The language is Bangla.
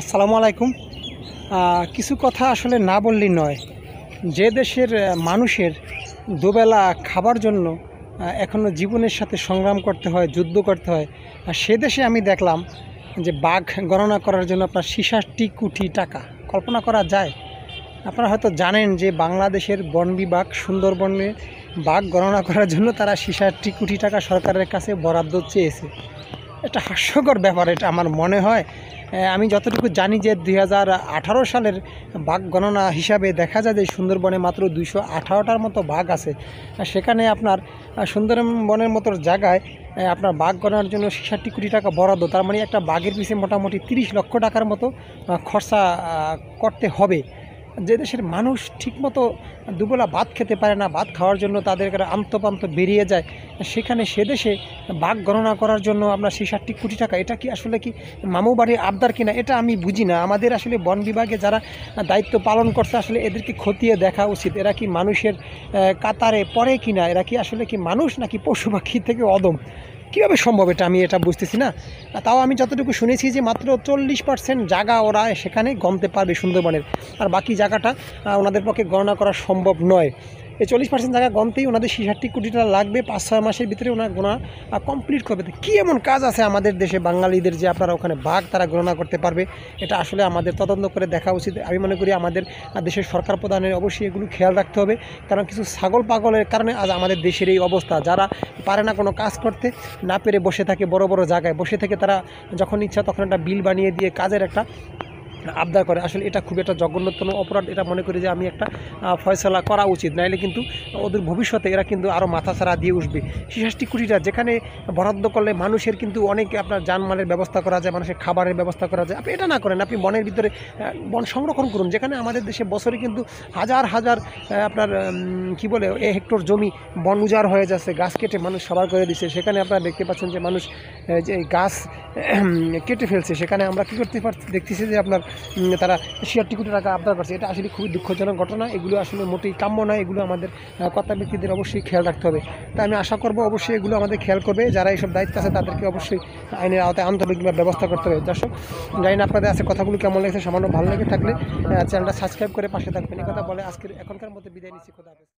আসসালামু আলাইকুম কিছু কথা আসলে না বললেই নয় যে দেশের মানুষের দুবেলা খাবার জন্য এখনও জীবনের সাথে সংগ্রাম করতে হয় যুদ্ধ করতে হয় আর সে দেশে আমি দেখলাম যে বাঘ গণনা করার জন্য আপনার সিসাটি কুটি টাকা কল্পনা করা যায় আপনারা হয়তো জানেন যে বাংলাদেশের বন বিভাগ সুন্দরবনে বাঘ গণনা করার জন্য তারা সিসাটি কুটি টাকা সরকারের কাছে বরাদ্দ চেয়েছে এটা হাস্যকর ব্যাপার এটা আমার মনে হয় আমি যতটুকু জানি যে দুই সালের বাঘ গণনা হিসাবে দেখা যায় যে সুন্দরবনে মাত্র দুইশো আঠারোটার মতো বাঘ আছে সেখানে আপনার সুন্দরবনের মতো জায়গায় আপনার বাঘ গণনার জন্য ষাটটি কোটি টাকা বরাদ্দ তার মানে একটা বাঘের পিছিয়ে মোটামুটি তিরিশ লক্ষ টাকার মতো খরচা করতে হবে যে দেশের মানুষ ঠিকমতো দুবেলা ভাত খেতে পারে না ভাত খাওয়ার জন্য তাদের আন্তপান্ত বেরিয়ে যায় সেখানে সে দেশে বাঘ গণনা করার জন্য আমরা সেই ষাটটি কোটি টাকা এটা কি আসলে কি মামু বাড়ির আবদার না এটা আমি বুঝি না আমাদের আসলে বন বিভাগে যারা দায়িত্ব পালন করছে আসলে এদেরকে খতিয়ে দেখা উচিত এরা কি মানুষের কাতারে পড়ে কিনা এরা কি আসলে কি মানুষ নাকি পশু পাখি থেকে অদম কীভাবে সম্ভব এটা আমি এটা বুঝতেছি না তাও আমি যতটুকু শুনেছি যে মাত্র চল্লিশ পার্সেন্ট জায়গা ওরা সেখানে গমতে পারবে সুন্দরবনের আর বাকি জায়গাটা ওনাদের পক্ষে গণনা করা সম্ভব নয় এই চল্লিশ পার্সেন্ট জায়গা গমতেই ওনাদের ষাটটি কোটি টাকা লাগবে পাঁচ ছয় মাসের ভিতরে ওনার গোনা কমপ্লিট করবে কী এমন কাজ আছে আমাদের দেশে বাঙালিদের যে আপনারা ওখানে বাঘ তারা গণনা করতে পারবে এটা আসলে আমাদের তদন্ত করে দেখা উচিত আমি মনে করি আমাদের দেশের সরকার প্রধানের অবশ্যই এগুলো খেয়াল রাখতে হবে কারণ কিছু ছাগল পাগলের কারণে আজ আমাদের দেশের এই অবস্থা যারা পারে না কোনো কাজ করতে না পেরে বসে থাকে বড় বড় জায়গায় বসে থেকে তারা যখন ইচ্ছা তখন একটা বিল বানিয়ে দিয়ে কাজের একটা আবদার করে আসলে এটা খুব একটা জঘন্যতম অপরাধ এটা মনে করি যে আমি একটা ফয়সলা করা উচিত নাইলে কিন্তু ওদের ভবিষ্যতে এরা কিন্তু আরও মাথাছাড়া দিয়ে উঠবে শিশাষ্টি কুটিটা যেখানে বরাদ্দ করলে মানুষের কিন্তু অনেক আপনার যানমালের ব্যবস্থা করা যায় মানুষের খাবারের ব্যবস্থা করা যায় আপনি এটা না করেন আপনি বনের ভিতরে বন সংরক্ষণ করুন যেখানে আমাদের দেশে বছরে কিন্তু হাজার হাজার আপনার কি বলে এ হেক্টর জমি বন উজাড় হয়ে যাচ্ছে গাছ কেটে মানুষ সবার করে দিচ্ছে সেখানে আপনারা দেখতে পাচ্ছেন যে মানুষ যে গাছ কেটে ফেলছে সেখানে আমরা কী করতে পারছি দেখতেছি যে আপনার তারা শেয়ার টিকিটের টাকা আবদার করছে এটা আসলে খুবই দুঃখজনক ঘটনা এগুলো আসলে মোটেই কাম্য নয় এগুলো আমাদের কর্তা ব্যক্তিদের অবশ্যই খেয়াল রাখতে হবে তাই আমি আশা করব অবশ্যই এগুলো আমাদের খেয়াল করবে যারা এইসব দায়িত্ব আছে তাদেরকে অবশ্যই আইনের আওতায় আনতে হবে কিংবা ব্যবস্থা করতে হবে দর্শক জানি না আপনাদের আছে কথাগুলো কেমন লাগছে সামান্য ভালো লেগে থাকলে চ্যানেলটা সাবস্ক্রাইব করে পাশে থাকবেন কথা বলে আজকের এখনকার মধ্যে বিদায় নিচ্ছি কথা